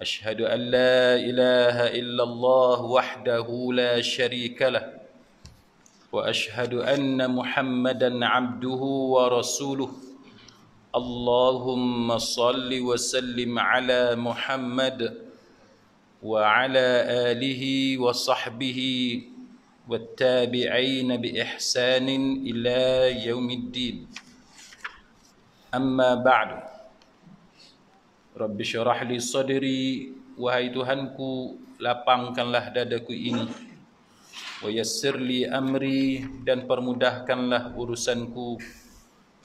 أشهد أن لا إله إلا الله وحده لا شريك له وأشهد أن محمدا عبده ورسوله اللهم صل وسلم على محمد وعلى آله وصحبه والتابعين بإحسان إلى يوم الدين أما بعد Rabbi syarahli sadri wahai Tuhanku lapangkanlah dadaku ini wayassirli amri dan permudahkanlah urusanku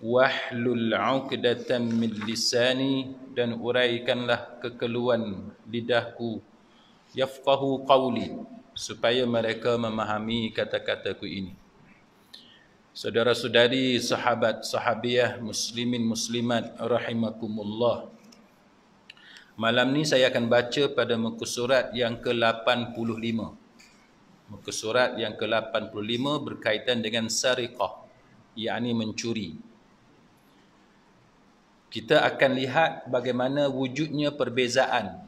wahlul 'uqdatam min lisani dan uraikanlah kekeluan lidahku yafqahu qawli supaya mereka memahami kata-kataku ini Saudara-saudari sahabat sahabiyah muslimin muslimat rahimakumullah Malam ni saya akan baca pada muka surat yang ke-85. Muka surat yang ke-85 berkaitan dengan sariqah, iaitu mencuri. Kita akan lihat bagaimana wujudnya perbezaan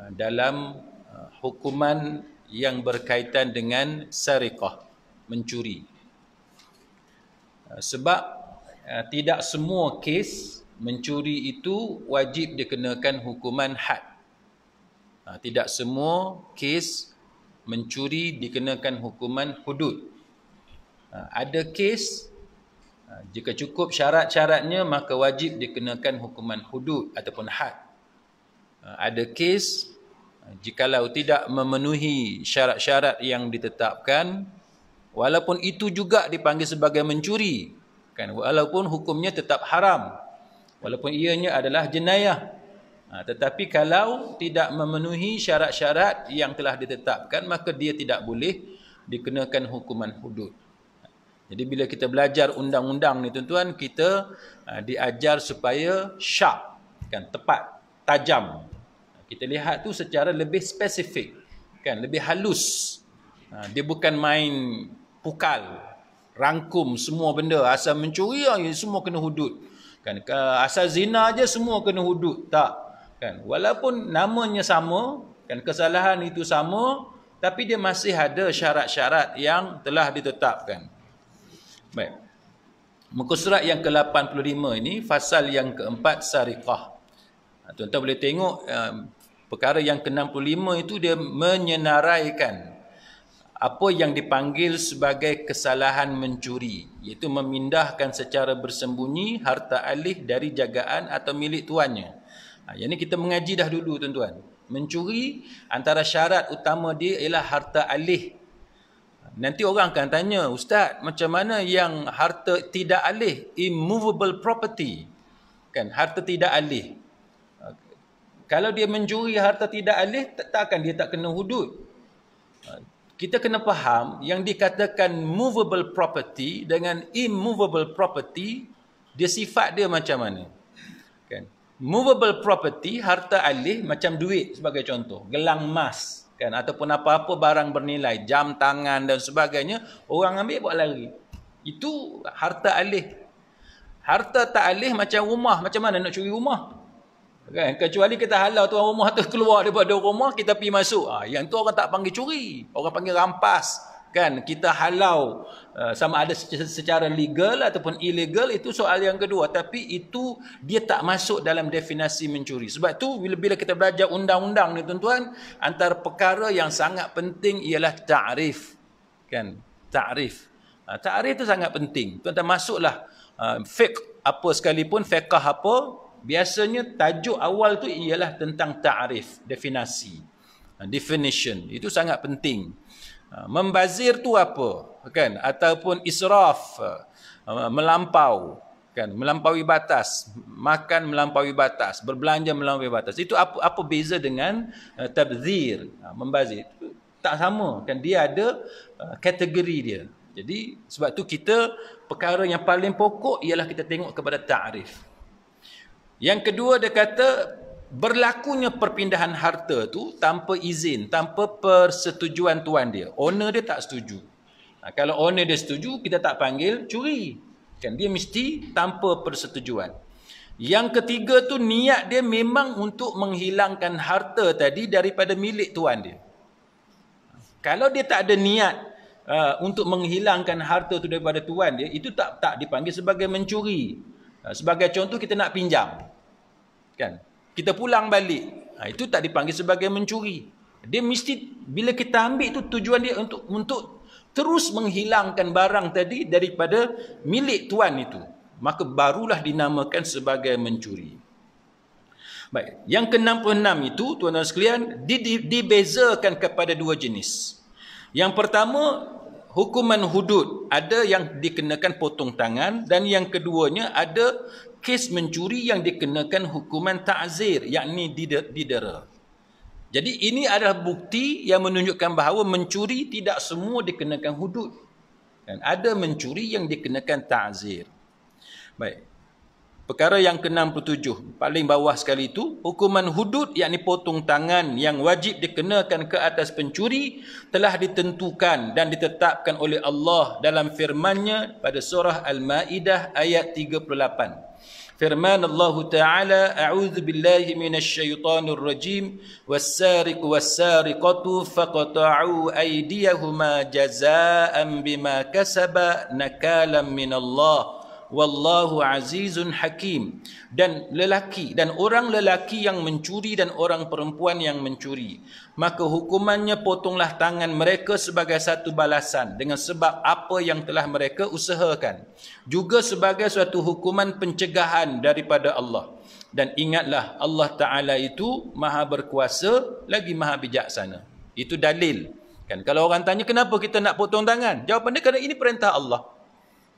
uh, dalam uh, hukuman yang berkaitan dengan sariqah, mencuri. Uh, sebab tidak semua kes mencuri itu wajib dikenakan hukuman had. Ha, tidak semua kes mencuri dikenakan hukuman hudud. Ha, ada kes ha, jika cukup syarat-syaratnya maka wajib dikenakan hukuman hudud ataupun had. Ha, ada kes ha, jikalau tidak memenuhi syarat-syarat yang ditetapkan walaupun itu juga dipanggil sebagai mencuri kan walaupun hukumnya tetap haram walaupun ianya adalah jenayah ha, tetapi kalau tidak memenuhi syarat-syarat yang telah ditetapkan maka dia tidak boleh dikenakan hukuman hudud jadi bila kita belajar undang-undang ni tuan-tuan kita ha, diajar supaya sharp kan tepat tajam kita lihat tu secara lebih spesifik kan lebih halus ha, dia bukan main pukal rangkum semua benda asal mencuri ah, ya, semua kena hudud kan asal zina aja semua kena hudud tak kan walaupun namanya sama kan kesalahan itu sama tapi dia masih ada syarat-syarat yang telah ditetapkan baik muka surat yang ke-85 ini fasal yang keempat sariqah tuan-tuan boleh tengok eh, perkara yang ke-65 itu dia menyenaraikan apa yang dipanggil sebagai kesalahan mencuri iaitu memindahkan secara bersembunyi harta alih dari jagaan atau milik tuannya. Ha yang ini kita mengaji dah dulu tuan-tuan. Mencuri antara syarat utama dia ialah harta alih. Nanti orang akan tanya, "Ustaz, macam mana yang harta tidak alih, immovable property?" Kan, harta tidak alih. Ha, kalau dia mencuri harta tidak alih, tak, akan dia tak kena hudud kita kena faham yang dikatakan movable property dengan immovable property dia sifat dia macam mana kan movable property harta alih macam duit sebagai contoh gelang emas kan ataupun apa-apa barang bernilai jam tangan dan sebagainya orang ambil buat lari itu harta alih harta tak alih macam rumah macam mana nak curi rumah Kan? Kecuali kita halau tuan rumah tu keluar daripada rumah, kita pergi masuk. Ha, yang tu orang tak panggil curi. Orang panggil rampas. Kan? Kita halau uh, sama ada secara legal ataupun illegal, itu soal yang kedua. Tapi itu dia tak masuk dalam definasi mencuri. Sebab tu bila kita belajar undang-undang ni tuan-tuan, antara perkara yang sangat penting ialah ta'rif. Kan? Ta'rif. Uh, ta'rif tu sangat penting. Tuan-tuan masuklah uh, fiqh apa sekalipun, fiqh apa, Biasanya tajuk awal tu ialah tentang ta'rif, definasi. Uh, definition. Itu sangat penting. Uh, membazir tu apa? Kan? Ataupun israf. Uh, melampau. Kan? Melampaui batas. Makan melampaui batas. Berbelanja melampaui batas. Itu apa, apa beza dengan tabzir? Membazir. Tak sama. Kan? Dia ada kategori dia. Jadi sebab tu kita perkara yang paling pokok ialah kita tengok kepada ta'rif. Yang kedua dia kata berlakunya perpindahan harta tu tanpa izin, tanpa persetujuan tuan dia. Owner dia tak setuju. Ha, kalau owner dia setuju, kita tak panggil curi. Kan dia mesti tanpa persetujuan. Yang ketiga tu niat dia memang untuk menghilangkan harta tadi daripada milik tuan dia. Kalau dia tak ada niat uh, untuk menghilangkan harta tu daripada tuan dia, itu tak tak dipanggil sebagai mencuri. Ha, sebagai contoh kita nak pinjam. Kan? Kita pulang balik. Ha, itu tak dipanggil sebagai mencuri. Dia mesti bila kita ambil itu tujuan dia untuk untuk terus menghilangkan barang tadi daripada milik tuan itu. Maka barulah dinamakan sebagai mencuri. Baik, yang ke-66 itu tuan-tuan sekalian dibezakan kepada dua jenis. Yang pertama hukuman hudud ada yang dikenakan potong tangan dan yang keduanya ada kes mencuri yang dikenakan hukuman ta'zir yakni didera. Jadi ini adalah bukti yang menunjukkan bahawa mencuri tidak semua dikenakan hudud. Dan ada mencuri yang dikenakan ta'zir. Baik, Perkara yang ke-67, paling bawah sekali itu, hukuman hudud yakni potong tangan yang wajib dikenakan ke atas pencuri telah ditentukan dan ditetapkan oleh Allah dalam firmannya pada surah Al-Ma'idah ayat 38. Firman Allah Ta'ala, A'udhu Billahi Minash Shaitanir Rajim, Wassariq wassariqatu faqata'u aydiyahuma jaza'an bima kasaba nakalan minallah wallahu azizun hakim dan lelaki dan orang lelaki yang mencuri dan orang perempuan yang mencuri maka hukumannya potonglah tangan mereka sebagai satu balasan dengan sebab apa yang telah mereka usahakan juga sebagai suatu hukuman pencegahan daripada Allah dan ingatlah Allah taala itu maha berkuasa lagi maha bijaksana itu dalil kan kalau orang tanya kenapa kita nak potong tangan jawapan dia kerana ini perintah Allah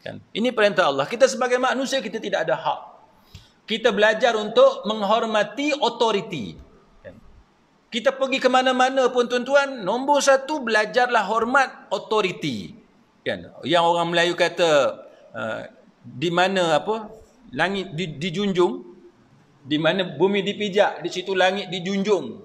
Kan? Ini perintah Allah. Kita sebagai manusia, kita tidak ada hak. Kita belajar untuk menghormati otoriti. Kan? Kita pergi ke mana-mana pun tuan-tuan, nombor satu belajarlah hormat otoriti. Kan? Yang orang Melayu kata, uh, di mana apa, langit dijunjung, di mana bumi dipijak, di situ langit dijunjung.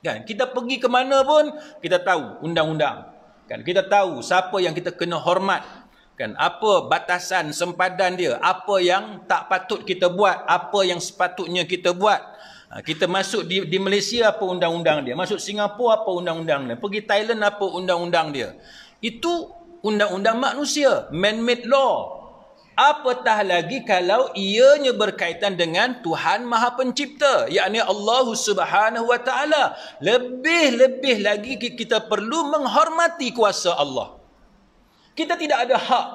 Kan? Kita pergi ke mana pun, kita tahu undang-undang. Kan? Kita tahu siapa yang kita kena hormat, kan apa batasan sempadan dia apa yang tak patut kita buat apa yang sepatutnya kita buat ha, kita masuk di, di Malaysia apa undang-undang dia masuk Singapura apa undang-undang dia pergi Thailand apa undang-undang dia itu undang-undang manusia man-made law apatah lagi kalau ianya berkaitan dengan Tuhan Maha Pencipta yakni Allah Subhanahu Wa Taala lebih-lebih lagi kita perlu menghormati kuasa Allah kita tidak ada hak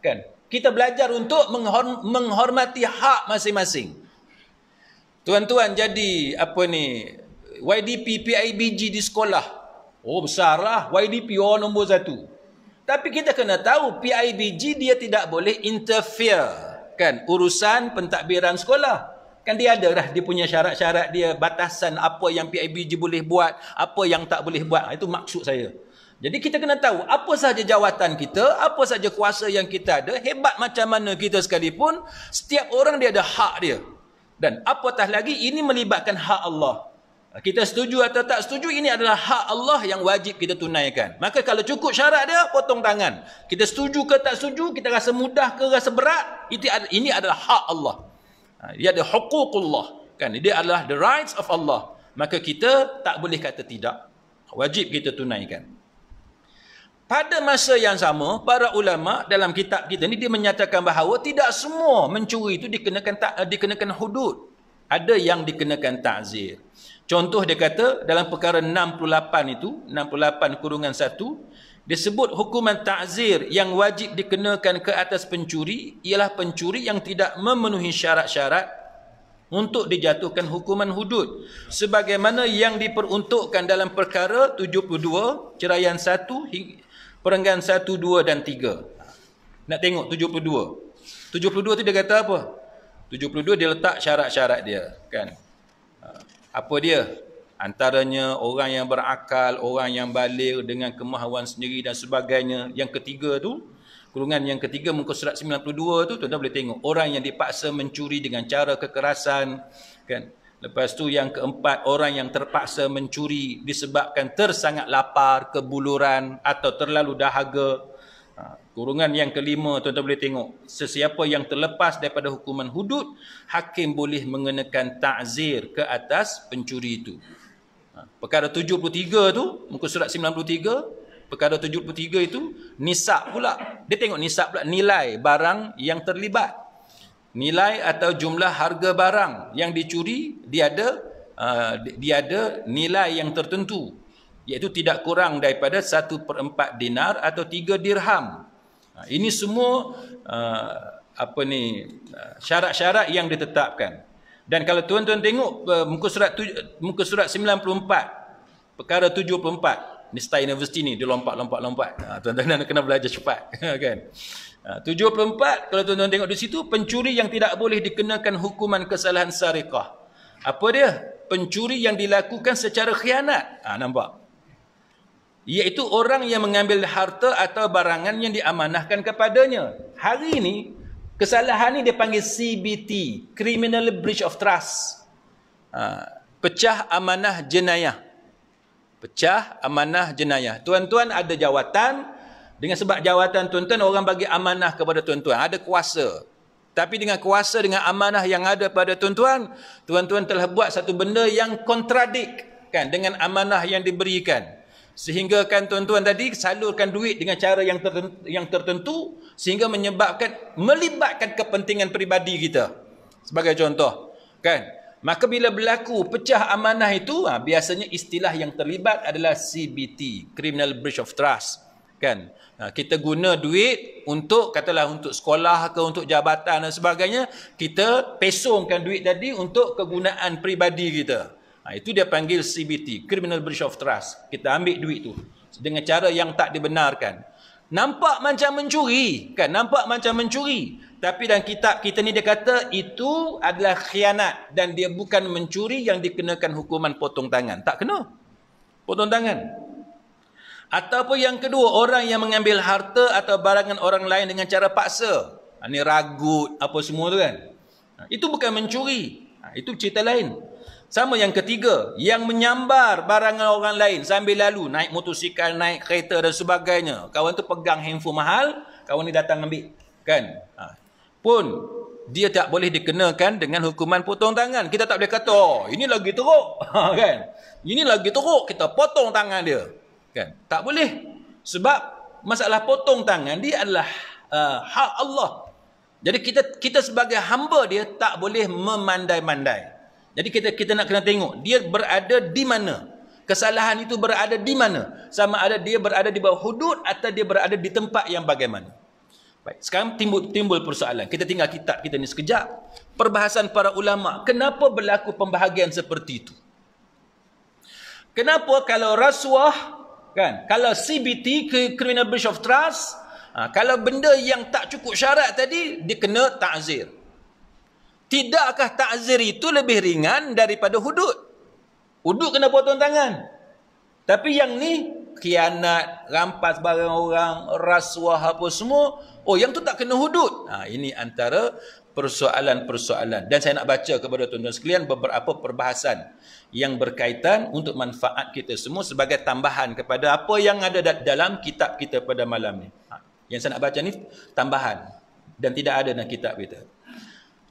kan kita belajar untuk menghorm menghormati hak masing-masing tuan-tuan jadi apa ni YDP PIBG di sekolah oh besarlah YDP orang nombor satu tapi kita kena tahu PIBG dia tidak boleh interfere kan urusan pentadbiran sekolah kan dia ada lah, dia punya syarat-syarat dia batasan apa yang PIBG boleh buat apa yang tak boleh buat itu maksud saya jadi kita kena tahu apa sahaja jawatan kita, apa sahaja kuasa yang kita ada, hebat macam mana kita sekalipun, setiap orang dia ada hak dia. Dan apatah lagi ini melibatkan hak Allah. Kita setuju atau tak setuju ini adalah hak Allah yang wajib kita tunaikan. Maka kalau cukup syarat dia potong tangan. Kita setuju ke tak setuju, kita rasa mudah ke rasa berat, ini adalah hak Allah. Ha, dia ada hukukullah kan. Dia adalah the rights of Allah. Maka kita tak boleh kata tidak. Wajib kita tunaikan. Pada masa yang sama, para ulama dalam kitab kita ni dia menyatakan bahawa tidak semua mencuri itu dikenakan tak eh, dikenakan hudud. Ada yang dikenakan tazir. Contoh dia kata dalam perkara 68 itu, 68 kurungan 1, disebut hukuman tazir yang wajib dikenakan ke atas pencuri ialah pencuri yang tidak memenuhi syarat-syarat untuk dijatuhkan hukuman hudud sebagaimana yang diperuntukkan dalam perkara 72 ceraian 1 hingga Perenggan 1, 2 dan 3. Nak tengok 72. 72 tu dia kata apa? 72 dia letak syarat-syarat dia. kan? Ha. Apa dia? Antaranya orang yang berakal, orang yang balik dengan kemahuan sendiri dan sebagainya. Yang ketiga tu, kurungan yang ketiga muka surat 92 tu, tuan-tuan boleh tengok. Orang yang dipaksa mencuri dengan cara kekerasan. kan? Lepas tu yang keempat orang yang terpaksa mencuri disebabkan tersangat lapar, kebuluran atau terlalu dahaga. Ha, kurungan yang kelima tuan-tuan boleh tengok. Sesiapa yang terlepas daripada hukuman hudud, hakim boleh mengenakan ta'zir ke atas pencuri itu. Ha, perkara 73 tu, muka surat 93, perkara 73 itu nisab pula. Dia tengok nisab pula nilai barang yang terlibat nilai atau jumlah harga barang yang dicuri dia ada uh, dia ada nilai yang tertentu iaitu tidak kurang daripada 1/4 dinar atau 3 dirham. Ha, ini semua uh, apa ni uh, syarat-syarat yang ditetapkan. Dan kalau tuan-tuan tengok uh, muka surat tuj- muka surat 94 perkara 74 Nista University ni dia lompat-lompat-lompat. Ha, tuan-tuan kena belajar cepat kan. 74 ha, kalau tuan-tuan tengok di situ pencuri yang tidak boleh dikenakan hukuman kesalahan sariqah. Apa dia? Pencuri yang dilakukan secara khianat. Ah ha, nampak. Iaitu orang yang mengambil harta atau barangan yang diamanahkan kepadanya. Hari ini kesalahan ini dipanggil CBT, Criminal Breach of Trust. Ha, pecah amanah jenayah. Pecah amanah jenayah. Tuan-tuan ada jawatan, dengan sebab jawatan tuan-tuan, orang bagi amanah kepada tuan-tuan. Ada kuasa. Tapi dengan kuasa, dengan amanah yang ada pada tuan-tuan, tuan-tuan telah buat satu benda yang kontradik kan, dengan amanah yang diberikan. Sehinggakan tuan-tuan tadi salurkan duit dengan cara yang tertentu, yang tertentu sehingga menyebabkan melibatkan kepentingan peribadi kita. Sebagai contoh, kan? Maka bila berlaku pecah amanah itu, ha, biasanya istilah yang terlibat adalah CBT, Criminal Breach of Trust kan ha, kita guna duit untuk katalah untuk sekolah ke untuk jabatan dan sebagainya kita pesongkan duit tadi untuk kegunaan peribadi kita ha, itu dia panggil CBT criminal breach of trust kita ambil duit tu dengan cara yang tak dibenarkan nampak macam mencuri kan nampak macam mencuri tapi dalam kitab kita ni dia kata itu adalah khianat dan dia bukan mencuri yang dikenakan hukuman potong tangan tak kena potong tangan Ataupun yang kedua, orang yang mengambil harta atau barangan orang lain dengan cara paksa. Ini ha, ragut, apa semua tu kan. Ha, itu bukan mencuri. Ha, itu cerita lain. Sama yang ketiga, yang menyambar barangan orang lain sambil lalu. Naik motosikal, naik kereta dan sebagainya. Kawan tu pegang handphone mahal, kawan ni datang ambil. Kan? Pun, dia tak boleh dikenakan dengan hukuman potong tangan. Kita tak boleh kata, oh, ini lagi teruk. kan? Ini lagi teruk, kita potong tangan dia kan tak boleh sebab masalah potong tangan dia adalah uh, hak Allah jadi kita kita sebagai hamba dia tak boleh memandai-mandai jadi kita kita nak kena tengok dia berada di mana kesalahan itu berada di mana sama ada dia berada di bawah hudud atau dia berada di tempat yang bagaimana baik sekarang timbul timbul persoalan kita tinggal kitab kita ni sekejap perbahasan para ulama kenapa berlaku pembahagian seperti itu Kenapa kalau rasuah kan kalau CBT criminal breach of trust ha, kalau benda yang tak cukup syarat tadi dia kena ta'zir tidakkah ta'zir itu lebih ringan daripada hudud hudud kena potong tangan tapi yang ni khianat rampas barang orang rasuah apa semua oh yang tu tak kena hudud ha, ini antara persoalan-persoalan. Dan saya nak baca kepada tuan-tuan sekalian beberapa perbahasan yang berkaitan untuk manfaat kita semua sebagai tambahan kepada apa yang ada dalam kitab kita pada malam ni. Ha, yang saya nak baca ni tambahan dan tidak ada dalam kitab kita.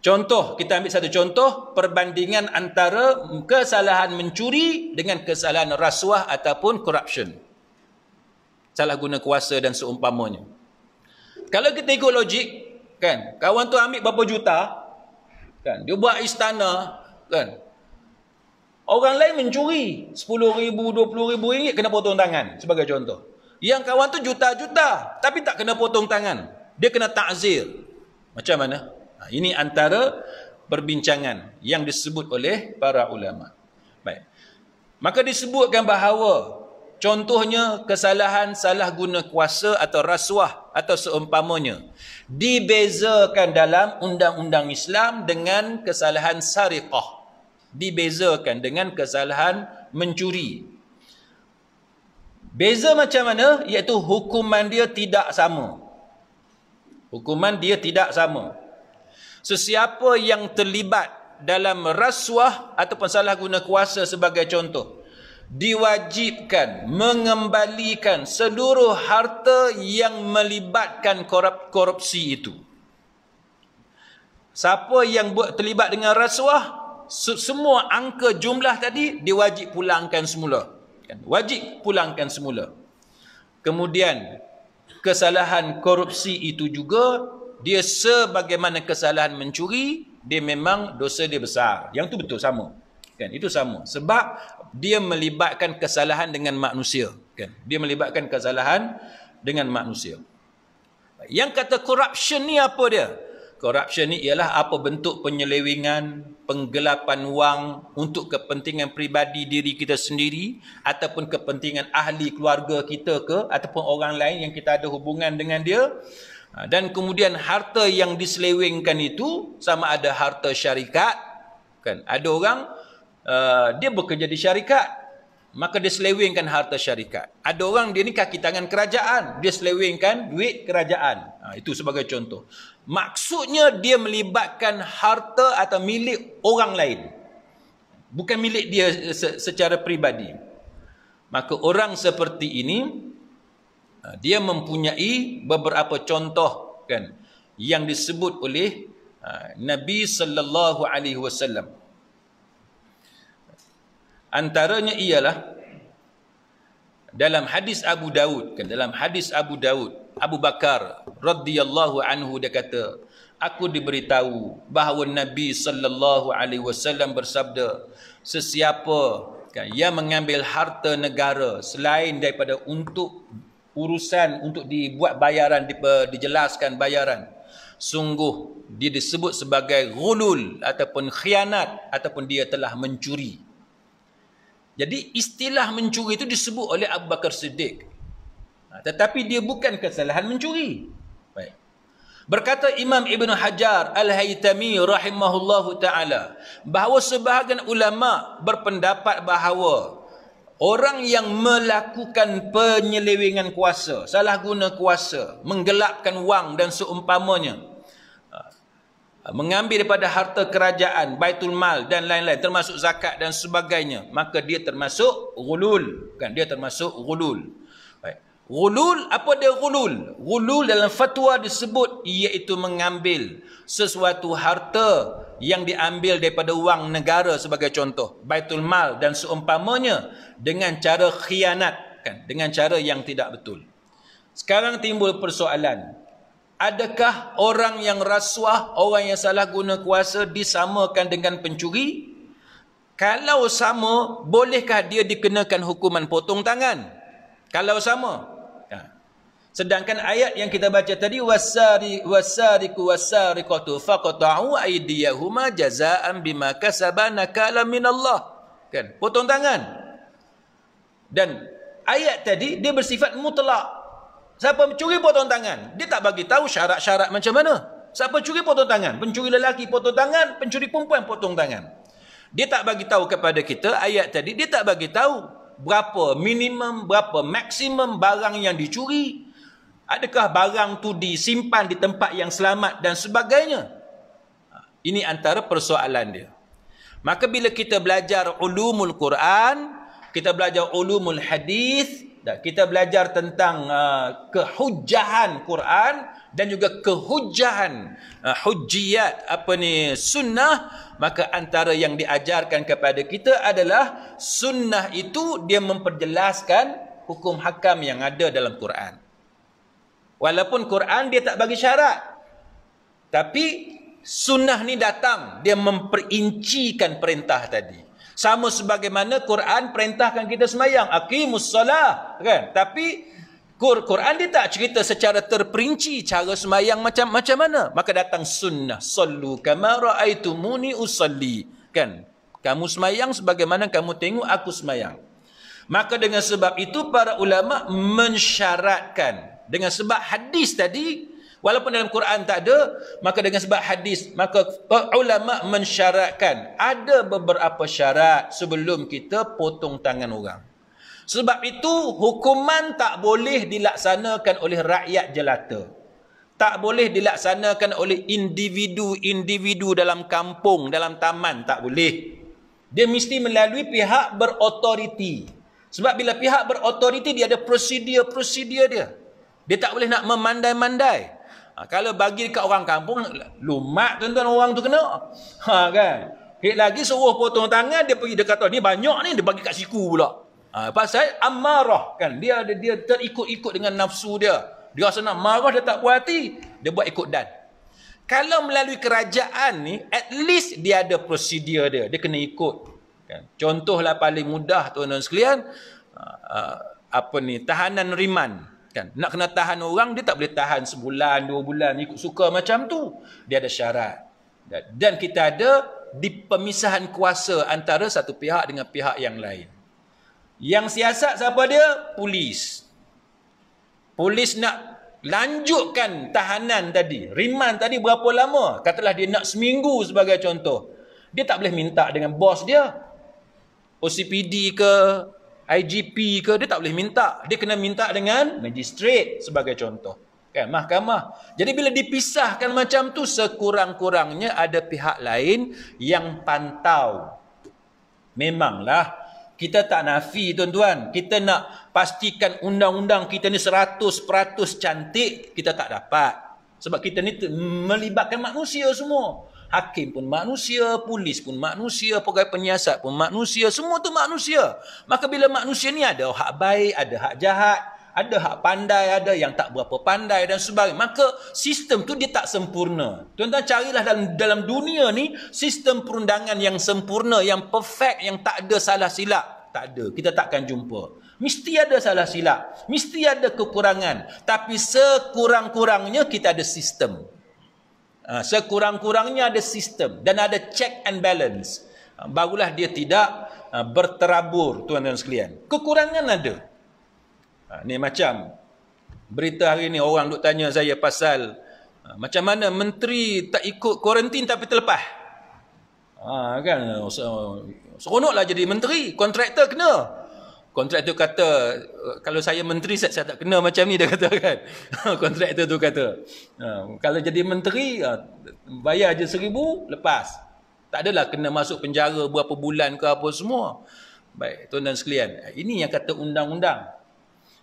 Contoh, kita ambil satu contoh perbandingan antara kesalahan mencuri dengan kesalahan rasuah ataupun corruption. Salah guna kuasa dan seumpamanya. Kalau kita ikut logik, Kan? Kawan tu ambil berapa juta? Kan? Dia buat istana, kan? Orang lain mencuri 10 ribu, 20 ribu ringgit kena potong tangan sebagai contoh. Yang kawan tu juta-juta tapi tak kena potong tangan. Dia kena takzir. Macam mana? Ha, ini antara perbincangan yang disebut oleh para ulama. Baik. Maka disebutkan bahawa contohnya kesalahan salah guna kuasa atau rasuah atau seumpamanya dibezakan dalam undang-undang Islam dengan kesalahan sariqah dibezakan dengan kesalahan mencuri beza macam mana iaitu hukuman dia tidak sama hukuman dia tidak sama sesiapa yang terlibat dalam rasuah ataupun salah guna kuasa sebagai contoh diwajibkan mengembalikan seluruh harta yang melibatkan korup korupsi itu. Siapa yang buat terlibat dengan rasuah, semua angka jumlah tadi diwajib pulangkan semula. Kan? Wajib pulangkan semula. Kemudian, kesalahan korupsi itu juga, dia sebagaimana kesalahan mencuri, dia memang dosa dia besar. Yang tu betul sama. Kan, itu sama. Sebab dia melibatkan kesalahan dengan manusia kan dia melibatkan kesalahan dengan manusia yang kata corruption ni apa dia corruption ni ialah apa bentuk penyelewengan penggelapan wang untuk kepentingan peribadi diri kita sendiri ataupun kepentingan ahli keluarga kita ke ataupun orang lain yang kita ada hubungan dengan dia ha, dan kemudian harta yang diselewengkan itu sama ada harta syarikat kan ada orang Eh, dia bekerja di syarikat. Maka dia selewengkan harta syarikat. Ada orang dia ni kaki tangan kerajaan. Dia selewengkan duit kerajaan. Ha, itu sebagai contoh. Maksudnya dia melibatkan harta atau milik orang lain. Bukan milik dia secara peribadi. Maka orang seperti ini, ha, dia mempunyai beberapa contoh kan yang disebut oleh ha, Nabi sallallahu alaihi wasallam antaranya ialah dalam hadis Abu Daud kan dalam hadis Abu Daud Abu Bakar radhiyallahu anhu dia kata aku diberitahu bahawa Nabi sallallahu alaihi wasallam bersabda sesiapa kan yang mengambil harta negara selain daripada untuk urusan untuk dibuat bayaran dijelaskan bayaran sungguh dia disebut sebagai ghulul ataupun khianat ataupun dia telah mencuri jadi istilah mencuri itu disebut oleh Abu Bakar Siddiq. Ha, tetapi dia bukan kesalahan mencuri. Baik. Berkata Imam Ibn Hajar Al-Haytami rahimahullahu ta'ala bahawa sebahagian ulama berpendapat bahawa orang yang melakukan penyelewengan kuasa, salah guna kuasa, menggelapkan wang dan seumpamanya, mengambil daripada harta kerajaan, baitul mal dan lain-lain termasuk zakat dan sebagainya, maka dia termasuk ghulul. Kan dia termasuk ghulul. Baik. Ghulul apa dia ghulul? Ghulul dalam fatwa disebut iaitu mengambil sesuatu harta yang diambil daripada wang negara sebagai contoh, baitul mal dan seumpamanya dengan cara khianat kan, dengan cara yang tidak betul. Sekarang timbul persoalan, Adakah orang yang rasuah, orang yang salah guna kuasa disamakan dengan pencuri? Kalau sama, bolehkah dia dikenakan hukuman potong tangan? Kalau sama. Ya. Sedangkan ayat yang kita baca tadi wasari wasariku wasariqatu faqta'u aydiyahuma jazaan bima kasabana kala minallah. Kan? Potong tangan. Dan ayat tadi dia bersifat mutlak. Siapa mencuri potong tangan, dia tak bagi tahu syarat-syarat macam mana. Siapa curi potong tangan, pencuri lelaki potong tangan, pencuri perempuan potong tangan. Dia tak bagi tahu kepada kita ayat tadi, dia tak bagi tahu berapa minimum, berapa maksimum barang yang dicuri. Adakah barang tu disimpan di tempat yang selamat dan sebagainya? Ha, ini antara persoalan dia. Maka bila kita belajar ulumul Quran, kita belajar ulumul hadis, kita belajar tentang uh, kehujahan Quran dan juga kehujahan uh, hujjiat apa ni sunnah maka antara yang diajarkan kepada kita adalah sunnah itu dia memperjelaskan hukum hakam yang ada dalam Quran. Walaupun Quran dia tak bagi syarat tapi sunnah ni datang dia memperincikan perintah tadi. Sama sebagaimana Quran perintahkan kita semayang. Aqimus salah. Kan? Tapi Quran dia tak cerita secara terperinci cara semayang macam macam mana. Maka datang sunnah. Sallu kama ra'aitumuni usalli. Kan? Kamu semayang sebagaimana kamu tengok aku semayang. Maka dengan sebab itu para ulama mensyaratkan dengan sebab hadis tadi Walaupun dalam Quran tak ada, maka dengan sebab hadis, maka ulama mensyaratkan ada beberapa syarat sebelum kita potong tangan orang. Sebab itu hukuman tak boleh dilaksanakan oleh rakyat jelata. Tak boleh dilaksanakan oleh individu-individu dalam kampung, dalam taman tak boleh. Dia mesti melalui pihak berautoriti. Sebab bila pihak berautoriti dia ada prosedur-prosedur dia. Dia tak boleh nak memandai-mandai. Ha, kalau bagi dekat orang kampung, lumak tuan-tuan orang tu kena. Ha, kan? Hik lagi suruh potong tangan, dia pergi, dekat tu ni banyak ni, dia bagi kat siku pula. Ha, pasal amarah, kan? Dia dia, dia terikut-ikut dengan nafsu dia. Dia rasa nak marah, dia tak puas hati. Dia buat ikut dan. Kalau melalui kerajaan ni, at least dia ada prosedur dia. Dia kena ikut. Kan? Contohlah paling mudah, tuan-tuan sekalian. Uh, uh, apa ni, Tahanan riman. Kan? Nak kena tahan orang, dia tak boleh tahan sebulan, dua bulan, ikut suka macam tu. Dia ada syarat. Dan kita ada di pemisahan kuasa antara satu pihak dengan pihak yang lain. Yang siasat siapa dia? Polis. Polis nak lanjutkan tahanan tadi. Riman tadi berapa lama? Katalah dia nak seminggu sebagai contoh. Dia tak boleh minta dengan bos dia. OCPD ke, IGP ke dia tak boleh minta. Dia kena minta dengan magistrate sebagai contoh. Kan? Mahkamah. Jadi bila dipisahkan macam tu sekurang-kurangnya ada pihak lain yang pantau. Memanglah kita tak nafi tuan-tuan. Kita nak pastikan undang-undang kita ni 100% cantik kita tak dapat. Sebab kita ni melibatkan manusia semua. Hakim pun manusia, polis pun manusia, pegawai penyiasat pun manusia, semua tu manusia. Maka bila manusia ni ada hak baik, ada hak jahat, ada hak pandai, ada yang tak berapa pandai dan sebagainya. Maka sistem tu dia tak sempurna. Tuan-tuan carilah dalam dalam dunia ni sistem perundangan yang sempurna, yang perfect, yang tak ada salah silap. Tak ada, kita takkan jumpa. Mesti ada salah silap, mesti ada kekurangan. Tapi sekurang-kurangnya kita ada sistem. Ha, sekurang-kurangnya ada sistem dan ada check and balance. Ha, barulah dia tidak ha, berterabur tuan-tuan sekalian. Kekurangan ada. Ini macam berita hari ini orang duk tanya saya pasal macam mana menteri tak ikut kuarantin tapi terlepas. Ha, kan? Seronoklah jadi menteri. Kontraktor kena. Kontrak kontraktor kata eh, kalau saya menteri saya, saya tak kena macam ni dia kata kan kontraktor tu kata ha, kalau jadi menteri ha, bayar je seribu lepas tak adalah kena masuk penjara berapa bulan ke apa semua baik tuan dan sekalian ini yang kata undang-undang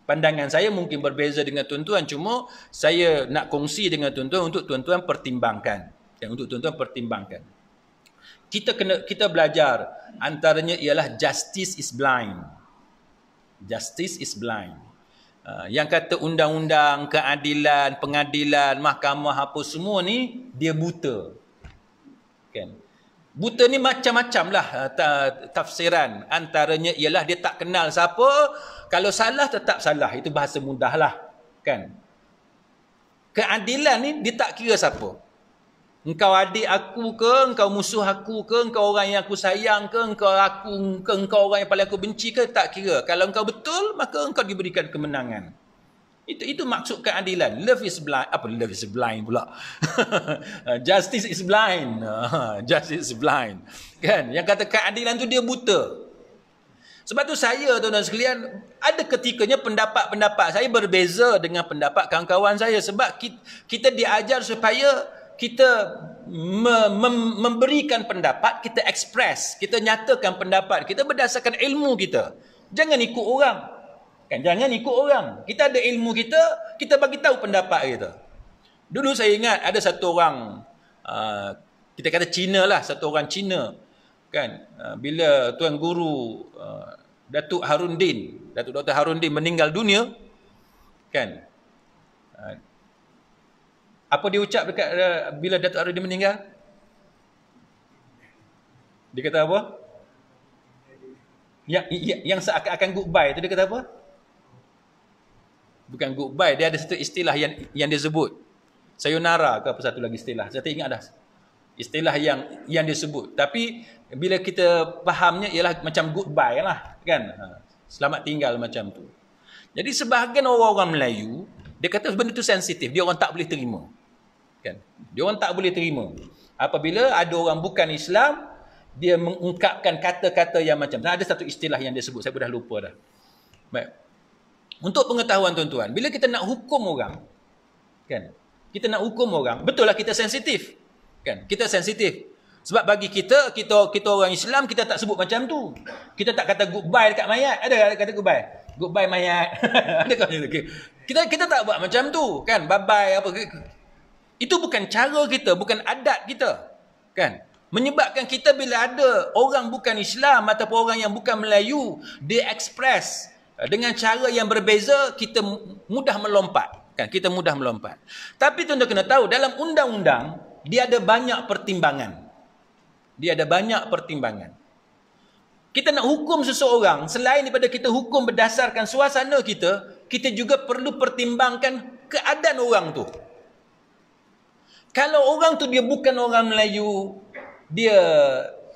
pandangan saya mungkin berbeza dengan tuan-tuan cuma saya nak kongsi dengan tuan-tuan untuk tuan-tuan pertimbangkan dan ya, untuk tuan-tuan pertimbangkan kita kena kita belajar antaranya ialah justice is blind justice is blind. Uh, yang kata undang-undang, keadilan, pengadilan, mahkamah apa semua ni, dia buta. Kan? Buta ni macam-macam lah ah, ta tafsiran. Antaranya ialah dia tak kenal siapa, kalau salah tetap salah. Itu bahasa mudah lah. Kan? Keadilan ni dia tak kira siapa. Engkau adik aku ke, engkau musuh aku ke, engkau orang yang aku sayang ke, engkau aku ke, engkau orang yang paling aku benci ke, tak kira. Kalau engkau betul, maka engkau diberikan kemenangan. Itu itu maksud keadilan. Love is blind. Apa love is blind pula? Justice is blind. Justice is blind. Kan? Yang kata keadilan tu dia buta. Sebab tu saya tuan-tuan sekalian, ada ketikanya pendapat-pendapat saya berbeza dengan pendapat kawan-kawan saya. Sebab kita, kita diajar supaya kita me- mem- memberikan pendapat, kita express, kita nyatakan pendapat, kita berdasarkan ilmu kita. Jangan ikut orang. Kan jangan ikut orang. Kita ada ilmu kita, kita bagi tahu pendapat kita. Dulu saya ingat ada satu orang uh, kita kata Cina lah, satu orang Cina kan uh, bila tuan guru uh, Datuk Harun Din, Datuk Dr Harun Din meninggal dunia kan apa dia ucap dekat uh, bila Datuk Arif dia meninggal? Dia kata apa? Ya, ya, ya, yang yang, seakan-akan goodbye tu dia kata apa? Bukan goodbye, dia ada satu istilah yang yang disebut. Sayonara ke apa satu lagi istilah. Saya tak ingat dah. Istilah yang yang disebut. Tapi bila kita fahamnya ialah macam goodbye lah, kan? Ha, selamat tinggal macam tu. Jadi sebahagian orang-orang Melayu dia kata benda tu sensitif, dia orang tak boleh terima kan dia orang tak boleh terima apabila ada orang bukan Islam dia mengungkapkan kata-kata yang macam dan ada satu istilah yang dia sebut saya sudah lupa dah baik untuk pengetahuan tuan-tuan bila kita nak hukum orang kan kita nak hukum orang betul lah kita sensitif kan kita sensitif sebab bagi kita kita kita orang Islam kita tak sebut macam tu kita tak kata goodbye dekat mayat ada kata goodbye goodbye mayat ada kata kita kita tak buat macam tu kan bye bye apa itu bukan cara kita, bukan adat kita. Kan? Menyebabkan kita bila ada orang bukan Islam ataupun orang yang bukan Melayu, dia express eh, dengan cara yang berbeza, kita mudah melompat. Kan? Kita mudah melompat. Tapi tuan-tuan kena tahu, dalam undang-undang, dia ada banyak pertimbangan. Dia ada banyak pertimbangan. Kita nak hukum seseorang, selain daripada kita hukum berdasarkan suasana kita, kita juga perlu pertimbangkan keadaan orang tu kalau orang tu dia bukan orang Melayu dia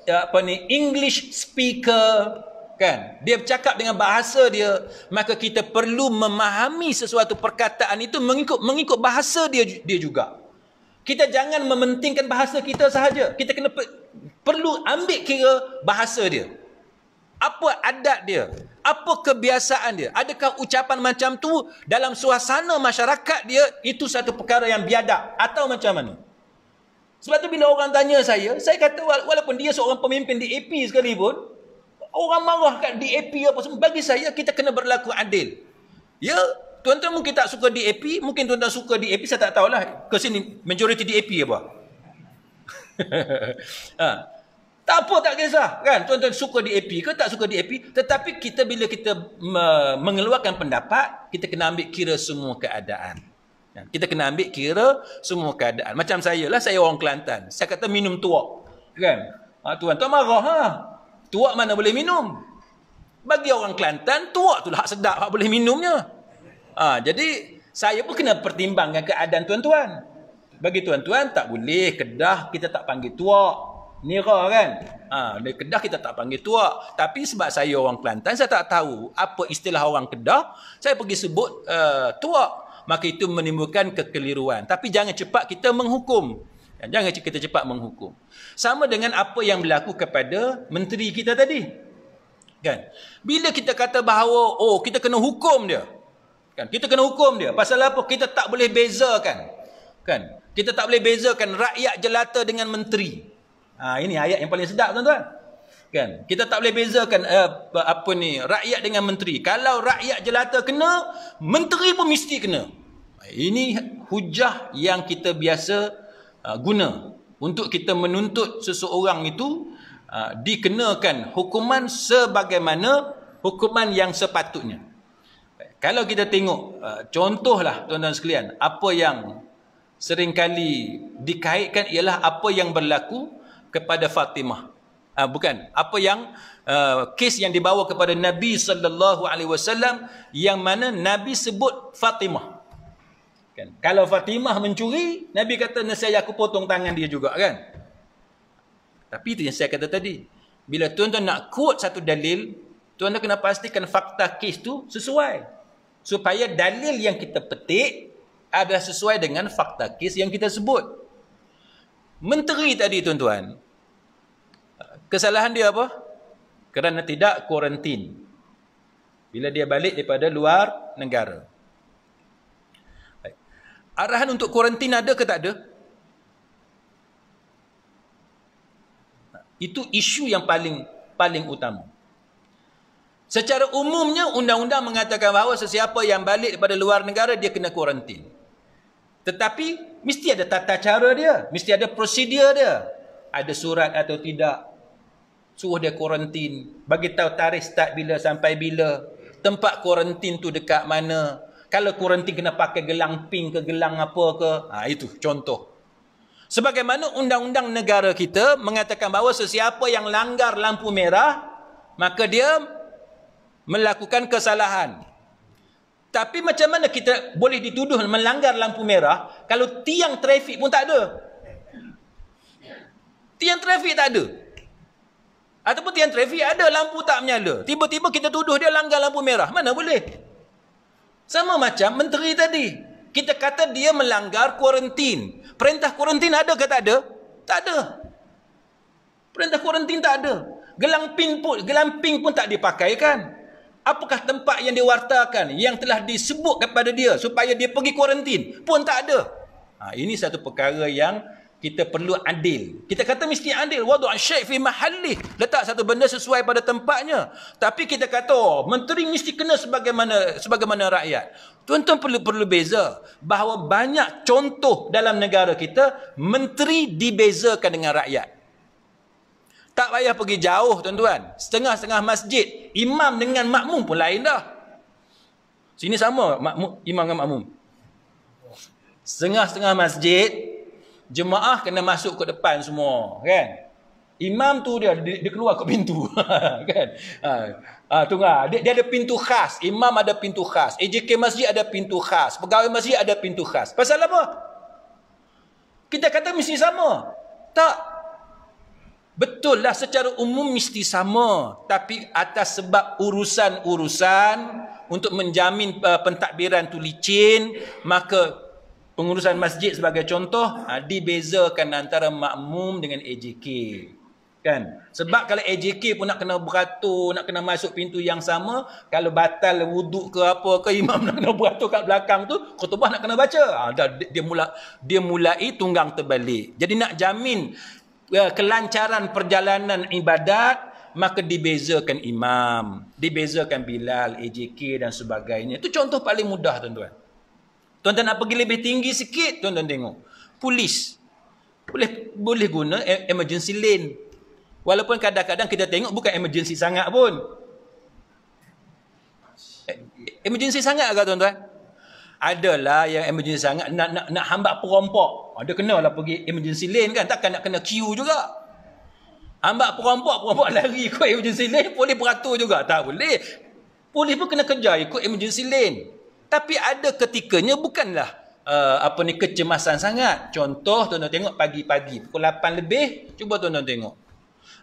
eh, apa ni English speaker kan dia bercakap dengan bahasa dia maka kita perlu memahami sesuatu perkataan itu mengikut mengikut bahasa dia dia juga kita jangan mementingkan bahasa kita sahaja kita kena per, perlu ambil kira bahasa dia apa adat dia? Apa kebiasaan dia? Adakah ucapan macam tu dalam suasana masyarakat dia itu satu perkara yang biadab atau macam mana? Sebab tu bila orang tanya saya, saya kata walaupun dia seorang pemimpin di sekali pun, orang marah kat DAP apa semua, bagi saya kita kena berlaku adil. Ya, tuan-tuan mungkin tak suka di DAP, mungkin tuan-tuan suka di DAP, saya tak tahulah. Ke sini, majoriti DAP apa? ha. Tak apa, tak kisah. Kan? Tuan-tuan suka di DAP ke tak suka di DAP. Tetapi kita bila kita me mengeluarkan pendapat, kita kena ambil kira semua keadaan. Ya, kita kena ambil kira semua keadaan. Macam saya lah, saya orang Kelantan. Saya kata minum tuak. Kan? Tuan-tuan ah, marah. Ha? Tuak mana boleh minum? Bagi orang Kelantan, tuak tu lah hak sedap, hak boleh minumnya. Ha, jadi, saya pun kena pertimbangkan keadaan tuan-tuan. Bagi tuan-tuan, tak boleh. Kedah, kita tak panggil tuak. Nira kan? Ha, di Kedah kita tak panggil tua. Tapi sebab saya orang Kelantan, saya tak tahu apa istilah orang Kedah. Saya pergi sebut uh, tua. Maka itu menimbulkan kekeliruan. Tapi jangan cepat kita menghukum. Jangan kita cepat menghukum. Sama dengan apa yang berlaku kepada menteri kita tadi. Kan? Bila kita kata bahawa, oh kita kena hukum dia. Kan? Kita kena hukum dia. Pasal apa? Kita tak boleh bezakan. Kan? Kita tak boleh bezakan rakyat jelata dengan Menteri. Ha, ini ayat yang paling sedap tuan-tuan. Kan? Kita tak boleh bezakan uh, apa ni rakyat dengan menteri. Kalau rakyat jelata kena, menteri pun mesti kena. Ini hujah yang kita biasa uh, guna untuk kita menuntut seseorang itu uh, dikenakan hukuman sebagaimana hukuman yang sepatutnya. Kalau kita tengok uh, contohlah tuan-tuan sekalian, apa yang sering kali dikaitkan ialah apa yang berlaku kepada Fatimah. Ha, bukan apa yang uh, kes yang dibawa kepada Nabi sallallahu alaihi wasallam yang mana Nabi sebut Fatimah. Kan? Kalau Fatimah mencuri, Nabi kata nescaya aku potong tangan dia juga kan? Tapi itu yang saya kata tadi. Bila tuan-tuan nak quote satu dalil, tuan-tuan kena pastikan fakta kes tu sesuai. Supaya dalil yang kita petik ada sesuai dengan fakta kes yang kita sebut menteri tadi tuan-tuan kesalahan dia apa kerana tidak kuarantin bila dia balik daripada luar negara arahan untuk kuarantin ada ke tak ada itu isu yang paling paling utama secara umumnya undang-undang mengatakan bahawa sesiapa yang balik daripada luar negara dia kena kuarantin tetapi mesti ada tata cara dia, mesti ada prosedur dia. Ada surat atau tidak suruh dia kuarantin, bagi tahu tarikh start bila sampai bila, tempat kuarantin tu dekat mana. Kalau kuarantin kena pakai gelang pink ke gelang apa ke? Ha, itu contoh. Sebagaimana undang-undang negara kita mengatakan bahawa sesiapa yang langgar lampu merah maka dia melakukan kesalahan tapi macam mana kita boleh dituduh melanggar lampu merah kalau tiang trafik pun tak ada? Tiang trafik tak ada. Ataupun tiang trafik ada, lampu tak menyala. Tiba-tiba kita tuduh dia langgar lampu merah. Mana boleh? Sama macam menteri tadi. Kita kata dia melanggar kuarantin. Perintah kuarantin ada ke tak ada? Tak ada. Perintah kuarantin tak ada. Gelang pin pun, gelang pin pun tak dipakai kan? Apakah tempat yang diwartakan yang telah disebut kepada dia supaya dia pergi kuarantin pun tak ada. Ha, ini satu perkara yang kita perlu adil. Kita kata mesti adil. Wadu'a syekh fi mahallih. Letak satu benda sesuai pada tempatnya. Tapi kita kata, oh, menteri mesti kena sebagaimana sebagaimana rakyat. Tuan-tuan perlu perlu beza bahawa banyak contoh dalam negara kita, menteri dibezakan dengan rakyat. Tak payah pergi jauh tuan-tuan. Setengah-setengah masjid. Imam dengan makmum pun lain dah. Sini sama makmum, imam dengan makmum. Setengah-setengah masjid. Jemaah kena masuk ke depan semua. Kan? Imam tu dia, dia, dia keluar ke pintu. kan? Ha, ha, tunggu. Ha. Dia, dia ada pintu khas. Imam ada pintu khas. AJK masjid ada pintu khas. Pegawai masjid ada pintu khas. Pasal apa? Kita kata mesti sama. Tak. Betul lah secara umum mesti sama tapi atas sebab urusan-urusan untuk menjamin uh, pentadbiran tu licin maka pengurusan masjid sebagai contoh uh, dibezakan antara makmum dengan AJK kan sebab kalau AJK pun nak kena beratur nak kena masuk pintu yang sama kalau batal wuduk ke apa ke imam nak kena beratur kat belakang tu khutbah nak kena baca ha, dah, dia mula dia mulai tunggang terbalik jadi nak jamin Eh, kelancaran perjalanan ibadat maka dibezakan imam, dibezakan bilal, AJK dan sebagainya. Itu contoh paling mudah tuan-tuan. Tuan-tuan nak pergi lebih tinggi sikit, tuan-tuan tengok. Polis boleh boleh guna eh, emergency lane. Walaupun kadang-kadang kita tengok bukan emergency sangat pun. Eh, emergency sangat agak tuan-tuan? Adalah yang emergency sangat nak nak, nak hambat perompak. Ada ah, lah pergi emergency lane kan. Takkan nak kena queue juga. Ambak ah, perompak, perompak lari ikut emergency lane. Polis beratur juga. Tak boleh. Polis pun kena kerja. ikut emergency lane. Tapi ada ketikanya bukanlah uh, apa ni kecemasan sangat. Contoh tuan-tuan tengok pagi-pagi. Pukul 8 lebih. Cuba tuan-tuan tengok.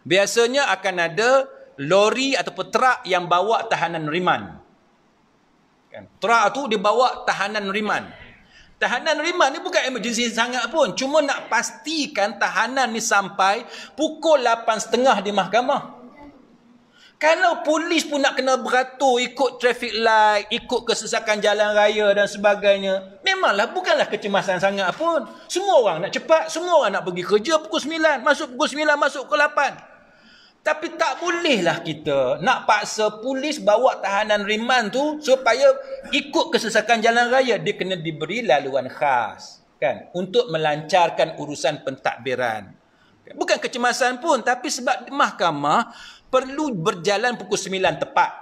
Biasanya akan ada lori atau truck yang bawa tahanan riman. Kan? Truck tu dia bawa tahanan riman. Tahanan remand ni bukan emergency sangat pun. Cuma nak pastikan tahanan ni sampai pukul 8.30 di mahkamah. Kalau polis pun nak kena beratur ikut traffic light, ikut kesesakan jalan raya dan sebagainya. Memanglah bukanlah kecemasan sangat pun. Semua orang nak cepat, semua orang nak pergi kerja pukul 9. Masuk pukul 9, masuk pukul 8. Tapi tak bolehlah kita nak paksa polis bawa tahanan riman tu supaya ikut kesesakan jalan raya. Dia kena diberi laluan khas kan untuk melancarkan urusan pentadbiran. Bukan kecemasan pun tapi sebab mahkamah perlu berjalan pukul 9 tepat.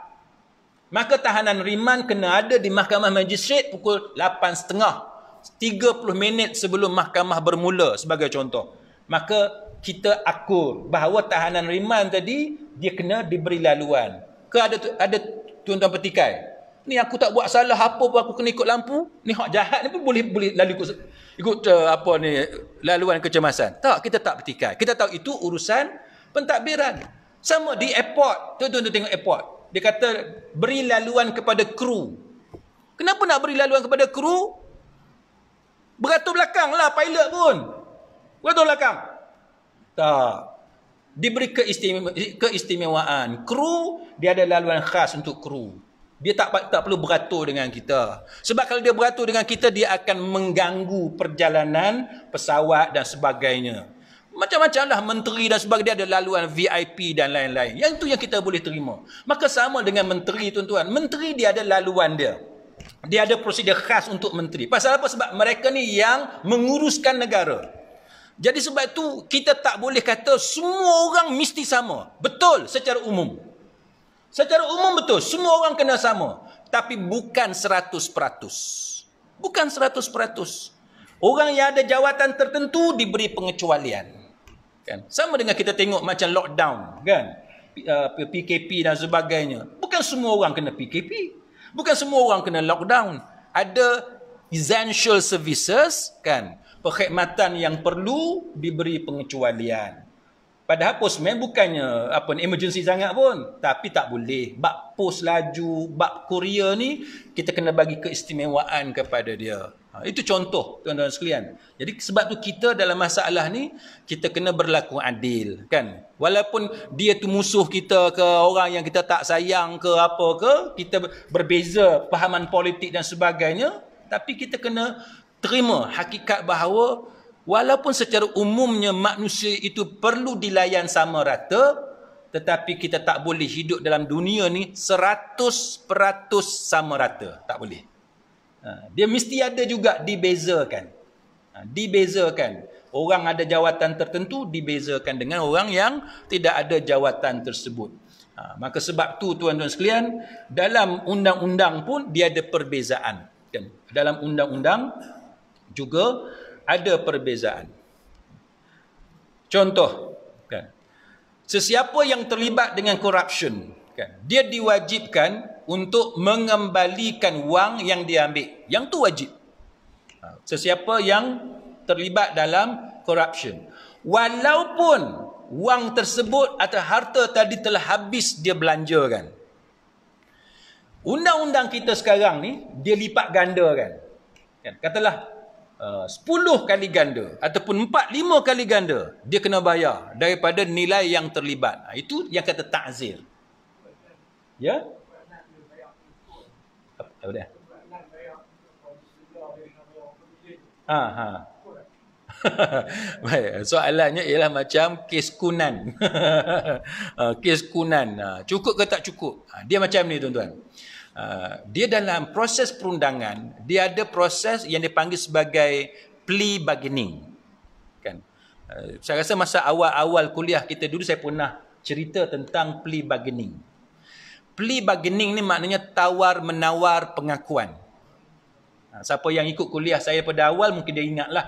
Maka tahanan riman kena ada di mahkamah majistret pukul 8.30. 30 minit sebelum mahkamah bermula sebagai contoh. Maka kita akur bahawa tahanan riman tadi dia kena diberi laluan ke ada ada tuan-tuan petikai ni aku tak buat salah apa pun aku kena ikut lampu ni hak jahat ni pun boleh boleh lalu ikut ikut uh, apa ni laluan kecemasan tak kita tak petikai kita tahu itu urusan pentadbiran sama di airport tuan-tuan tengok airport dia kata beri laluan kepada kru kenapa nak beri laluan kepada kru beratur belakang lah pilot pun beratur belakang tak. Diberi keistimewaan. Kru, dia ada laluan khas untuk kru. Dia tak tak perlu beratur dengan kita. Sebab kalau dia beratur dengan kita, dia akan mengganggu perjalanan pesawat dan sebagainya. Macam-macam lah menteri dan sebagainya ada laluan VIP dan lain-lain. Yang itu yang kita boleh terima. Maka sama dengan menteri tuan-tuan. Menteri dia ada laluan dia. Dia ada prosedur khas untuk menteri. Pasal apa? Sebab mereka ni yang menguruskan negara. Jadi sebab itu kita tak boleh kata semua orang mesti sama. Betul secara umum. Secara umum betul semua orang kena sama. Tapi bukan seratus peratus, Bukan seratus peratus. Orang yang ada jawatan tertentu diberi pengecualian. Kan? Sama dengan kita tengok macam lockdown kan. PKP uh, dan sebagainya. Bukan semua orang kena PKP. Bukan semua orang kena lockdown. Ada essential services kan perkhidmatan yang perlu diberi pengecualian. Padahal posmen bukannya apa emergency sangat pun. Tapi tak boleh. Bak pos laju, bak kurier ni, kita kena bagi keistimewaan kepada dia. Ha, itu contoh tuan-tuan sekalian. Jadi sebab tu kita dalam masalah ni, kita kena berlaku adil. kan? Walaupun dia tu musuh kita ke orang yang kita tak sayang ke apa ke, kita berbeza pahaman politik dan sebagainya, tapi kita kena terima hakikat bahawa walaupun secara umumnya manusia itu perlu dilayan sama rata tetapi kita tak boleh hidup dalam dunia ni seratus peratus sama rata tak boleh ha, dia mesti ada juga dibezakan ha, dibezakan orang ada jawatan tertentu dibezakan dengan orang yang tidak ada jawatan tersebut ha, maka sebab tu tuan-tuan sekalian dalam undang-undang pun dia ada perbezaan dalam undang-undang juga ada perbezaan. Contoh, kan, sesiapa yang terlibat dengan korupsi, kan, dia diwajibkan untuk mengembalikan wang yang dia ambil. Yang tu wajib. Ha, sesiapa yang terlibat dalam korupsi, Walaupun wang tersebut atau harta tadi telah habis dia belanjakan. Undang-undang kita sekarang ni, dia lipat ganda kan. kan? Katalah, uh, 10 kali ganda ataupun 4 5 kali ganda dia kena bayar daripada nilai yang terlibat ha, itu yang kata takzir ya apa dia ha ha Baik, soalannya ialah macam kes kunan. Ha, kes kunan. Ha, cukup ke tak cukup? Ha, dia macam ni tuan-tuan uh, dia dalam proses perundangan dia ada proses yang dipanggil sebagai plea bargaining kan uh, saya rasa masa awal-awal kuliah kita dulu saya pernah cerita tentang plea bargaining plea bargaining ni maknanya tawar menawar pengakuan uh, siapa yang ikut kuliah saya pada awal mungkin dia ingatlah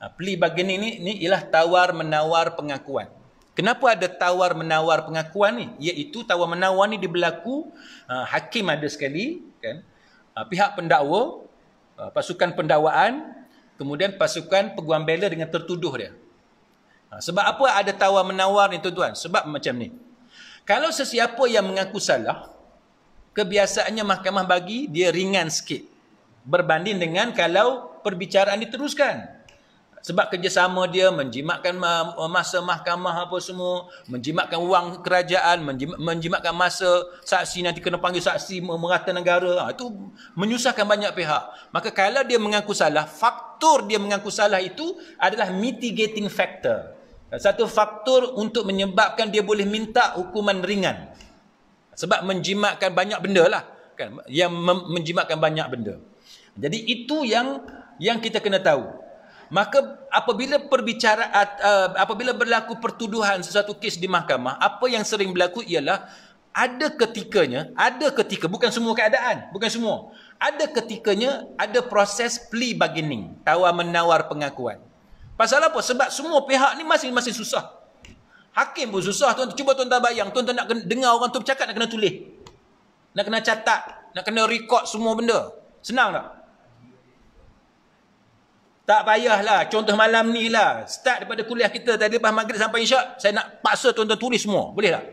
uh, plea bargaining ni ni ialah tawar menawar pengakuan Kenapa ada tawar-menawar pengakuan ni? Iaitu tawar-menawar ni diberlaku uh, hakim ada sekali kan? Uh, pihak pendakwa, uh, pasukan pendakwaan, kemudian pasukan peguam bela dengan tertuduh dia. sebab apa ada tawar-menawar ni tuan-tuan? Sebab macam ni. Kalau sesiapa yang mengaku salah, kebiasaannya mahkamah bagi dia ringan sikit. Berbanding dengan kalau perbicaraan diteruskan. Sebab kerjasama dia menjimatkan masa mahkamah apa semua, menjimatkan wang kerajaan, menjimatkan masa saksi nanti kena panggil saksi merata negara. Ha, itu menyusahkan banyak pihak. Maka kalau dia mengaku salah, faktor dia mengaku salah itu adalah mitigating factor. Satu faktor untuk menyebabkan dia boleh minta hukuman ringan. Sebab menjimatkan banyak benda lah. Kan? Yang menjimatkan banyak benda. Jadi itu yang yang kita kena tahu maka apabila perbicara uh, apabila berlaku pertuduhan sesuatu kes di mahkamah apa yang sering berlaku ialah ada ketikanya ada ketika bukan semua keadaan bukan semua ada ketikanya ada proses plea bargaining tawar menawar pengakuan pasal apa sebab semua pihak ni masing-masing susah hakim pun susah tuan cuba tuan-tuan bayang tuan-tuan nak dengar orang tu bercakap nak kena tulis nak kena catat nak kena record semua benda senang tak tak payahlah. Contoh malam ni lah. Start daripada kuliah kita tadi lepas maghrib sampai insya' saya nak paksa tuan-tuan tulis semua. Boleh tak?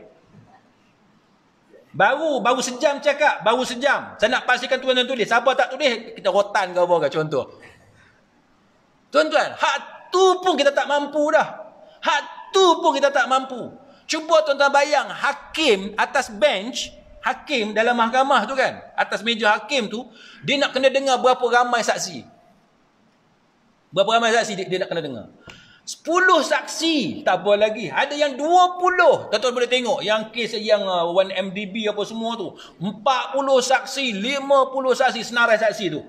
Baru, baru sejam cakap. Baru sejam. Saya nak pastikan tuan-tuan tulis. Siapa tak tulis, kita rotan ke apa ke contoh. Tuan-tuan, hak tu pun kita tak mampu dah. Hak tu pun kita tak mampu. Cuba tuan-tuan bayang hakim atas bench, hakim dalam mahkamah tu kan, atas meja hakim tu, dia nak kena dengar berapa ramai saksi. Berapa ramai saksi dia, dia nak kena dengar? 10 saksi tak apa lagi. Ada yang 20. Tuan-tuan boleh tengok yang kes yang uh, 1MDB apa semua tu. 40 saksi, 50 saksi senarai saksi tu.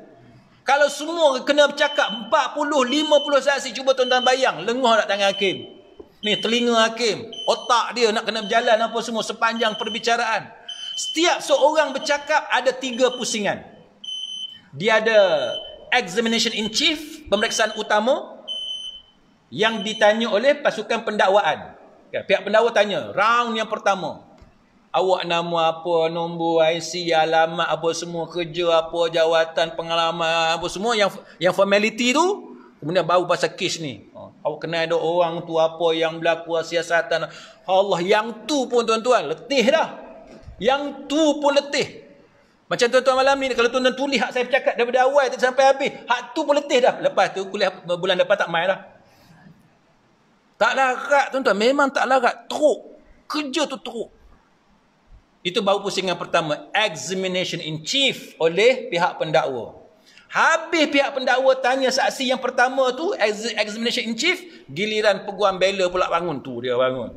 Kalau semua kena bercakap 40, 50 saksi cuba tuan-tuan bayang lenguh nak tangan hakim. Ni telinga hakim, otak dia nak kena berjalan apa semua sepanjang perbicaraan. Setiap seorang bercakap ada tiga pusingan. Dia ada examination in chief, pemeriksaan utama yang ditanya oleh pasukan pendakwaan. Kan, pihak pendakwa tanya, round yang pertama. Awak nama apa, nombor IC, alamat apa semua, kerja apa, jawatan, pengalaman apa semua yang yang formality tu. Kemudian baru pasal kes ni. Oh, awak kenal ada orang tu apa yang berlaku siasatan. Allah yang tu pun tuan-tuan letih dah. Yang tu pun letih. Macam tuan-tuan malam ni kalau tuan-tuan tulis hak saya bercakap daripada awal tak sampai habis. Hak tu pun letih dah. Lepas tu kuliah bulan depan tak main dah. Tak larat tuan-tuan. Memang tak larat. Teruk. Kerja tu teruk. Itu baru pusingan pertama. Examination in chief oleh pihak pendakwa. Habis pihak pendakwa tanya saksi yang pertama tu, examination in chief, giliran peguam bela pula bangun. Tu dia bangun.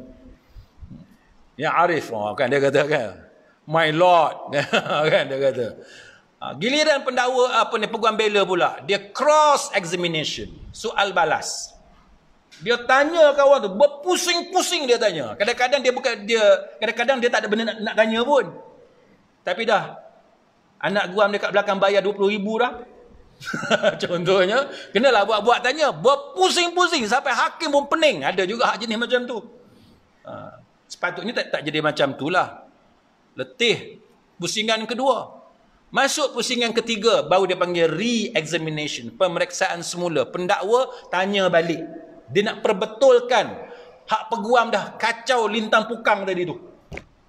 Yang arif, oh, kan? dia kata kan? my lord kan dia kata ah, giliran pendakwa apa ah, ni peguam bela pula dia cross examination soal balas dia tanya kawan tu berpusing-pusing dia tanya kadang-kadang dia bukan dia kadang-kadang dia tak ada benda nak, nak tanya pun tapi dah anak guam dekat belakang bayar 20 ribu dah contohnya kenalah buat-buat tanya berpusing-pusing sampai hakim pun pening ada juga hak jenis macam tu ah, sepatutnya tak, tak jadi macam tu lah letih pusingan kedua masuk pusingan ketiga baru dia panggil re-examination pemeriksaan semula pendakwa tanya balik dia nak perbetulkan hak peguam dah kacau lintang pukang tadi tu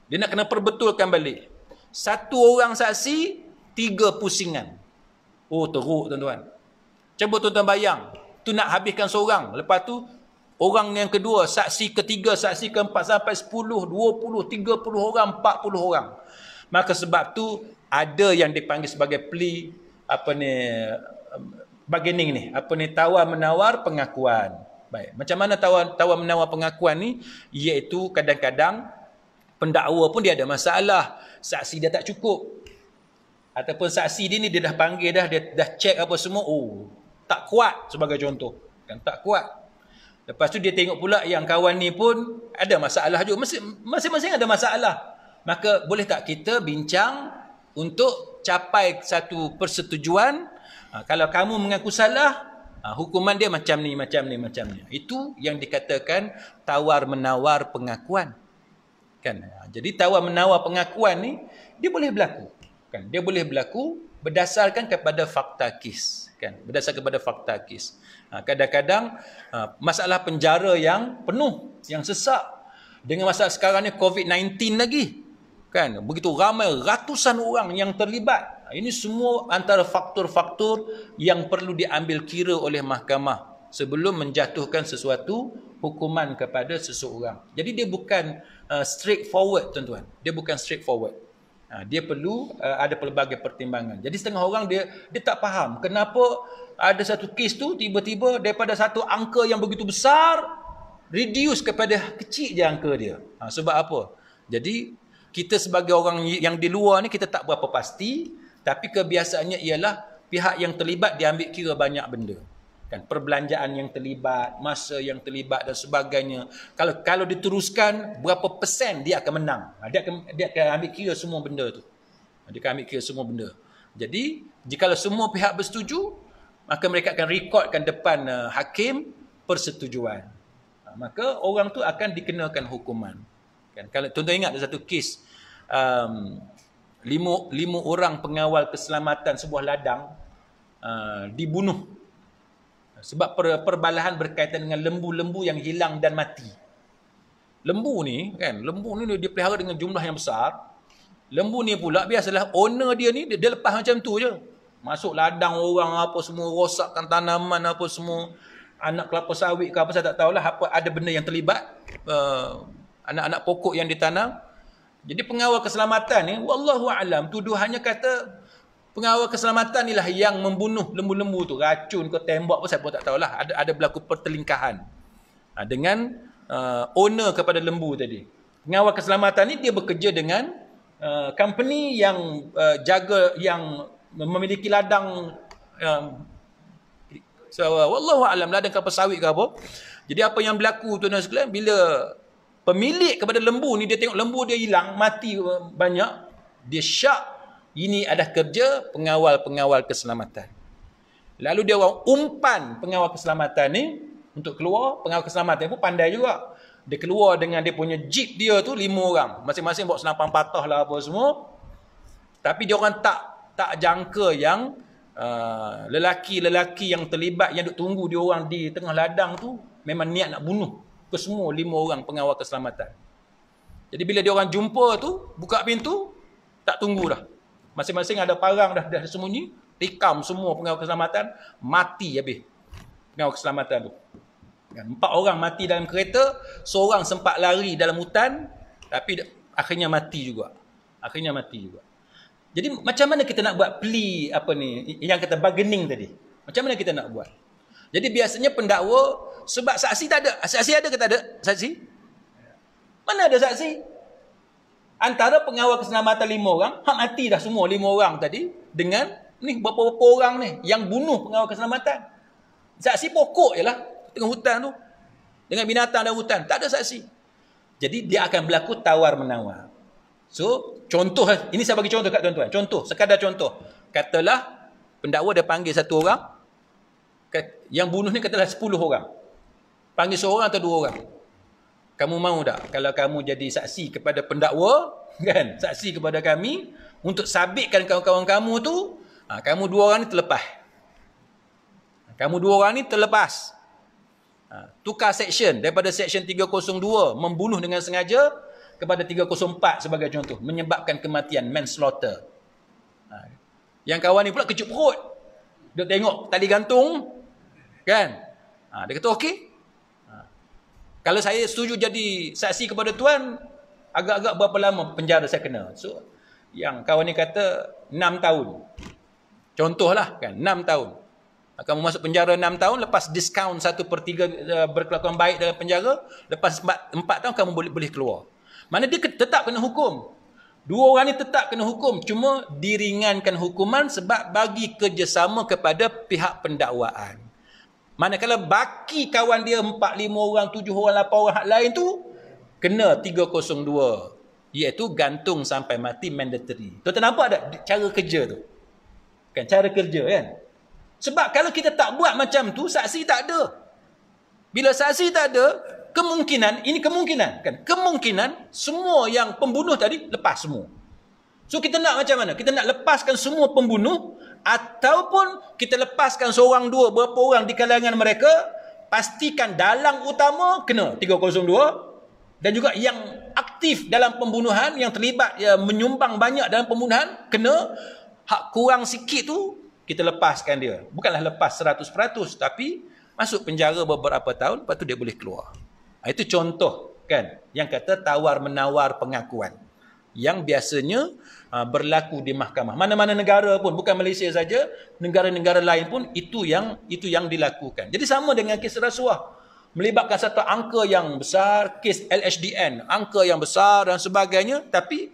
dia nak kena perbetulkan balik satu orang saksi tiga pusingan oh teruk tuan-tuan cuba tuan-tuan bayang tu nak habiskan seorang lepas tu Orang yang kedua, saksi ketiga, saksi keempat sampai sepuluh, dua puluh, tiga puluh orang, empat puluh orang. Maka sebab tu ada yang dipanggil sebagai plea apa ni bargaining ni, apa ni tawar menawar pengakuan. Baik, macam mana tawar tawar menawar pengakuan ni? Iaitu kadang-kadang pendakwa pun dia ada masalah, saksi dia tak cukup. Ataupun saksi dia ni dia dah panggil dah, dia dah check apa semua, oh, tak kuat sebagai contoh. Kan tak kuat. Lepas tu dia tengok pula yang kawan ni pun ada masalah juga. Masing-masing ada masalah. Maka boleh tak kita bincang untuk capai satu persetujuan. Ha, kalau kamu mengaku salah, ha, hukuman dia macam ni, macam ni, macam ni. Itu yang dikatakan tawar-menawar pengakuan. kan? Ha, jadi tawar-menawar pengakuan ni, dia boleh berlaku. kan? Dia boleh berlaku berdasarkan kepada fakta kes. Kan? Berdasarkan kepada fakta kes. Ha, kadang-kadang ha, masalah penjara yang penuh, yang sesak. Dengan masalah sekarang ni COVID-19 lagi. kan Begitu ramai ratusan orang yang terlibat. Ha, ini semua antara faktor-faktor yang perlu diambil kira oleh mahkamah sebelum menjatuhkan sesuatu hukuman kepada seseorang. Jadi dia bukan uh, straight forward tuan-tuan. Dia bukan straight forward. dia perlu uh, ada pelbagai pertimbangan. Jadi setengah orang dia dia tak faham kenapa ada satu kes tu tiba-tiba daripada satu angka yang begitu besar reduce kepada kecil je angka dia. Ha, sebab apa? Jadi kita sebagai orang yang di luar ni kita tak berapa pasti tapi kebiasaannya ialah pihak yang terlibat diambil kira banyak benda. Kan perbelanjaan yang terlibat, masa yang terlibat dan sebagainya. Kalau kalau diteruskan berapa persen dia akan menang. Ha, dia akan dia akan ambil kira semua benda tu. Ha, dia akan ambil kira semua benda. Jadi jika semua pihak bersetuju, maka mereka akan rekodkan depan uh, hakim persetujuan ha, maka orang tu akan dikenakan hukuman kan kalau tuan-tuan ingat ada satu kes um, lima lima orang pengawal keselamatan sebuah ladang uh, dibunuh sebab per, perbalahan berkaitan dengan lembu-lembu yang hilang dan mati lembu ni kan lembu ni dia dipelihara dengan jumlah yang besar lembu ni pula biasalah owner dia ni dia, dia lepas macam tu je Masuk ladang orang apa semua, rosakkan tanaman apa semua. Anak kelapa sawit ke apa, saya tak tahulah apa ada benda yang terlibat. Eh, anak-anak uh, pokok yang ditanam. Jadi pengawal keselamatan ni, Wallahu'alam, tuduhannya kata pengawal keselamatan inilah yang membunuh lembu-lembu tu. Racun ke tembok apa, saya pun tak tahulah. Ada, ada berlaku pertelingkahan ha, dengan uh, owner kepada lembu tadi. Pengawal keselamatan ni dia bekerja dengan uh, company yang uh, jaga, yang memiliki ladang um, so, wallahu alam ladang kelapa sawit ke apa jadi apa yang berlaku tuan dan sekalian bila pemilik kepada lembu ni dia tengok lembu dia hilang mati banyak dia syak ini ada kerja pengawal-pengawal keselamatan lalu dia orang umpan pengawal keselamatan ni untuk keluar pengawal keselamatan pun pandai juga dia keluar dengan dia punya jeep dia tu lima orang masing-masing bawa senapang patah lah apa semua tapi dia orang tak tak jangka yang uh, lelaki-lelaki uh, yang terlibat yang duk tunggu dia orang di tengah ladang tu memang niat nak bunuh ke semua lima orang pengawal keselamatan. Jadi bila dia orang jumpa tu, buka pintu, tak tunggu dah. Masing-masing ada parang dah dah sembunyi, tikam semua pengawal keselamatan, mati habis. Pengawal keselamatan tu. Dan empat orang mati dalam kereta, seorang sempat lari dalam hutan, tapi akhirnya mati juga. Akhirnya mati juga. Jadi macam mana kita nak buat plea apa ni yang kata bargaining tadi? Macam mana kita nak buat? Jadi biasanya pendakwa sebab saksi tak ada. Saksi ada ke tak ada? Saksi? Mana ada saksi? Antara pengawal keselamatan lima orang, hak mati dah semua lima orang tadi dengan ni beberapa orang ni yang bunuh pengawal keselamatan. Saksi pokok je lah tengah hutan tu. Dengan binatang dalam hutan. Tak ada saksi. Jadi dia akan berlaku tawar-menawar. So, contoh eh. ini saya bagi contoh kat tuan-tuan. Contoh, sekadar contoh. Katalah pendakwa dia panggil satu orang yang bunuh ni katalah sepuluh orang. Panggil seorang atau dua orang. Kamu mau tak kalau kamu jadi saksi kepada pendakwa, kan? Saksi kepada kami untuk sabitkan kawan-kawan kamu tu, ha, kamu dua orang ni terlepas. Kamu dua orang ni terlepas. Ha, tukar section daripada section 302 membunuh dengan sengaja kepada 304 sebagai contoh menyebabkan kematian manslaughter. Ha. Yang kawan ni pula kecup perut. Dia tengok tali gantung kan? Ha. dia kata okey. Ha. Kalau saya setuju jadi saksi kepada tuan agak-agak berapa lama penjara saya kena? So yang kawan ni kata 6 tahun. Contohlah kan 6 tahun. Kamu masuk penjara 6 tahun lepas diskaun 1 per 3 eh, berkelakuan baik dalam penjara. Lepas 4, 4 tahun kamu boleh, boleh keluar. Mana dia tetap kena hukum. Dua orang ni tetap kena hukum. Cuma diringankan hukuman sebab bagi kerjasama kepada pihak pendakwaan. Manakala baki kawan dia empat, lima orang, tujuh orang, lapan orang, lain tu kena 302. Iaitu gantung sampai mati mandatory. Tuan-tuan nampak tak cara kerja tu? Kan cara kerja kan? Sebab kalau kita tak buat macam tu, saksi tak ada. Bila saksi tak ada, kemungkinan, ini kemungkinan kan, kemungkinan semua yang pembunuh tadi lepas semua. So kita nak macam mana? Kita nak lepaskan semua pembunuh ataupun kita lepaskan seorang dua, berapa orang di kalangan mereka, pastikan dalang utama kena 302 dan juga yang aktif dalam pembunuhan, yang terlibat, ya menyumbang banyak dalam pembunuhan, kena hak kurang sikit tu, kita lepaskan dia. Bukanlah lepas 100% tapi masuk penjara beberapa tahun, lepas tu dia boleh keluar. Ah, itu contoh kan yang kata tawar menawar pengakuan yang biasanya ah, berlaku di mahkamah mana-mana negara pun bukan Malaysia saja negara-negara lain pun itu yang itu yang dilakukan jadi sama dengan kes rasuah melibatkan satu angka yang besar kes LHDN angka yang besar dan sebagainya tapi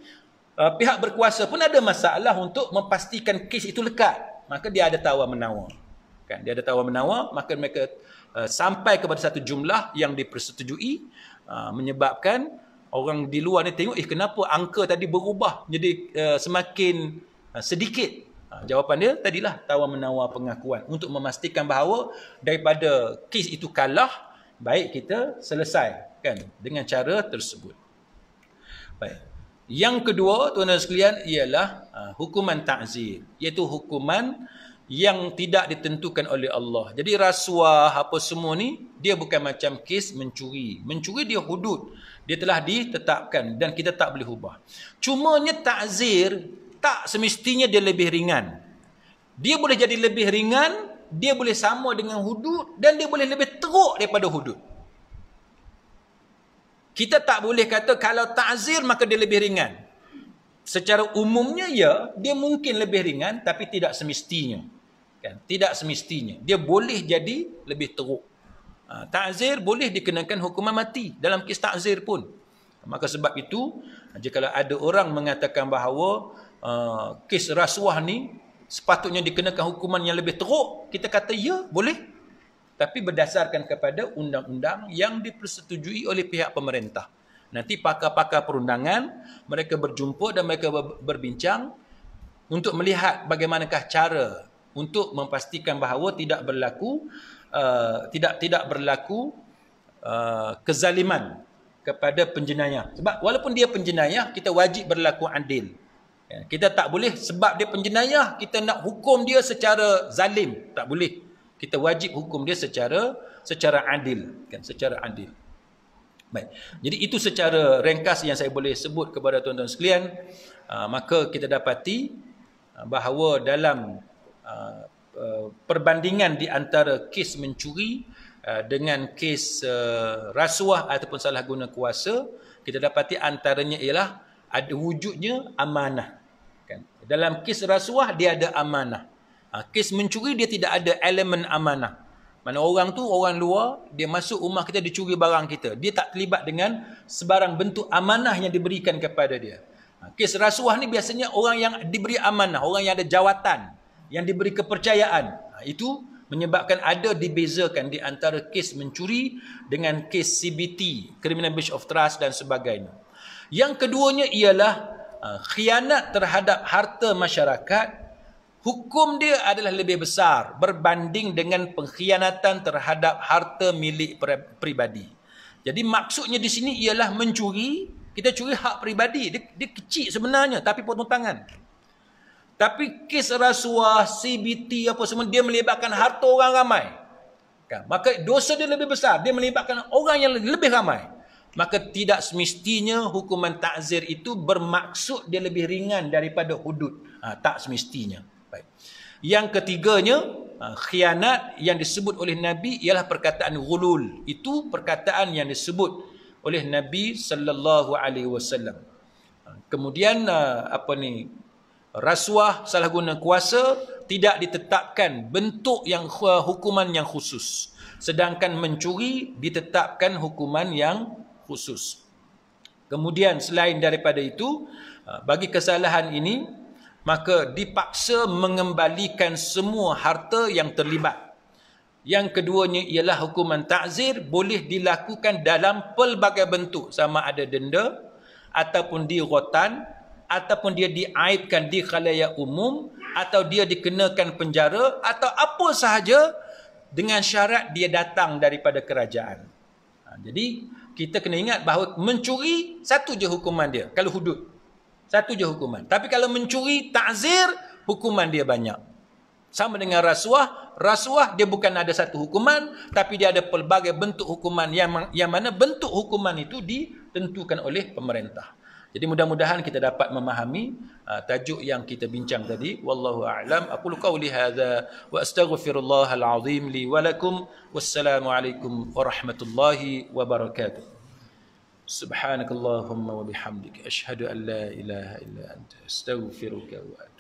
ah, pihak berkuasa pun ada masalah untuk memastikan kes itu lekat maka dia ada tawar menawar kan dia ada tawar menawar maka mereka Uh, sampai kepada satu jumlah yang dipersetujui uh, menyebabkan orang di luar ni tengok eh kenapa angka tadi berubah jadi uh, semakin uh, sedikit uh, jawapan dia tadilah tawar menawar pengakuan untuk memastikan bahawa daripada kes itu kalah baik kita selesai kan dengan cara tersebut baik yang kedua tuan-tuan sekalian ialah uh, hukuman takzir iaitu hukuman yang tidak ditentukan oleh Allah. Jadi rasuah apa semua ni, dia bukan macam kes mencuri. Mencuri dia hudud. Dia telah ditetapkan dan kita tak boleh ubah. Cumanya ta'zir, tak semestinya dia lebih ringan. Dia boleh jadi lebih ringan, dia boleh sama dengan hudud dan dia boleh lebih teruk daripada hudud. Kita tak boleh kata kalau ta'zir maka dia lebih ringan. Secara umumnya ya, dia mungkin lebih ringan tapi tidak semestinya kan? Tidak semestinya. Dia boleh jadi lebih teruk. Ha, ta'zir boleh dikenakan hukuman mati dalam kes ta'zir pun. Maka sebab itu, ha, jika ada orang mengatakan bahawa uh, kes rasuah ni sepatutnya dikenakan hukuman yang lebih teruk, kita kata ya, boleh. Tapi berdasarkan kepada undang-undang yang dipersetujui oleh pihak pemerintah. Nanti pakar-pakar perundangan, mereka berjumpa dan mereka berbincang untuk melihat bagaimanakah cara untuk memastikan bahawa tidak berlaku uh, tidak tidak berlaku uh, kezaliman kepada penjenayah sebab walaupun dia penjenayah kita wajib berlaku adil ya, kita tak boleh sebab dia penjenayah kita nak hukum dia secara zalim tak boleh kita wajib hukum dia secara secara adil kan secara adil baik jadi itu secara ringkas yang saya boleh sebut kepada tuan-tuan sekalian uh, maka kita dapati uh, bahawa dalam Uh, uh, perbandingan di antara kes mencuri uh, dengan kes rasuah ataupun salah guna kuasa kita dapati antaranya ialah ada wujudnya amanah kan? dalam kes rasuah dia ada amanah ha, kes mencuri dia tidak ada elemen amanah mana orang tu orang luar dia masuk rumah kita dicuri barang kita dia tak terlibat dengan sebarang bentuk amanah yang diberikan kepada dia ha, kes rasuah ni biasanya orang yang diberi amanah orang yang ada jawatan yang diberi kepercayaan. Ha, itu menyebabkan ada dibezakan di antara kes mencuri dengan kes CBT, Criminal Breach of Trust dan sebagainya. Yang keduanya ialah ha, khianat terhadap harta masyarakat. Hukum dia adalah lebih besar berbanding dengan pengkhianatan terhadap harta milik peribadi. Jadi maksudnya di sini ialah mencuri, kita curi hak peribadi. Dia, dia kecil sebenarnya tapi potong tangan. Tapi kes rasuah, CBT apa semua, dia melibatkan harta orang ramai. Kan? Maka dosa dia lebih besar. Dia melibatkan orang yang lebih ramai. Maka tidak semestinya hukuman takzir itu bermaksud dia lebih ringan daripada hudud. Ha, tak semestinya. Baik. Yang ketiganya, ha, khianat yang disebut oleh Nabi ialah perkataan gulul. Itu perkataan yang disebut oleh Nabi sallallahu alaihi wasallam. Ha, kemudian ha, apa ni rasuah salah guna kuasa tidak ditetapkan bentuk yang hukuman yang khusus sedangkan mencuri ditetapkan hukuman yang khusus kemudian selain daripada itu ha, bagi kesalahan ini maka dipaksa mengembalikan semua harta yang terlibat yang keduanya ialah hukuman takzir boleh dilakukan dalam pelbagai bentuk sama ada denda ataupun dirotan ataupun dia diaibkan di khalayak umum atau dia dikenakan penjara atau apa sahaja dengan syarat dia datang daripada kerajaan. Ha, jadi kita kena ingat bahawa mencuri satu je hukuman dia kalau hudud. Satu je hukuman. Tapi kalau mencuri takzir hukuman dia banyak. Sama dengan rasuah, rasuah dia bukan ada satu hukuman tapi dia ada pelbagai bentuk hukuman yang yang mana bentuk hukuman itu ditentukan oleh pemerintah. Jadi mudah-mudahan kita dapat memahami uh, tajuk yang kita bincang tadi wallahu a'lam aqulu kau hadza wa astaghfirullahal azim li wa lakum wassalamu alaikum warahmatullahi wabarakatuh subhanakallahumma wa bihamdika ashhadu an la ilaha illa anta astaghfiruka wa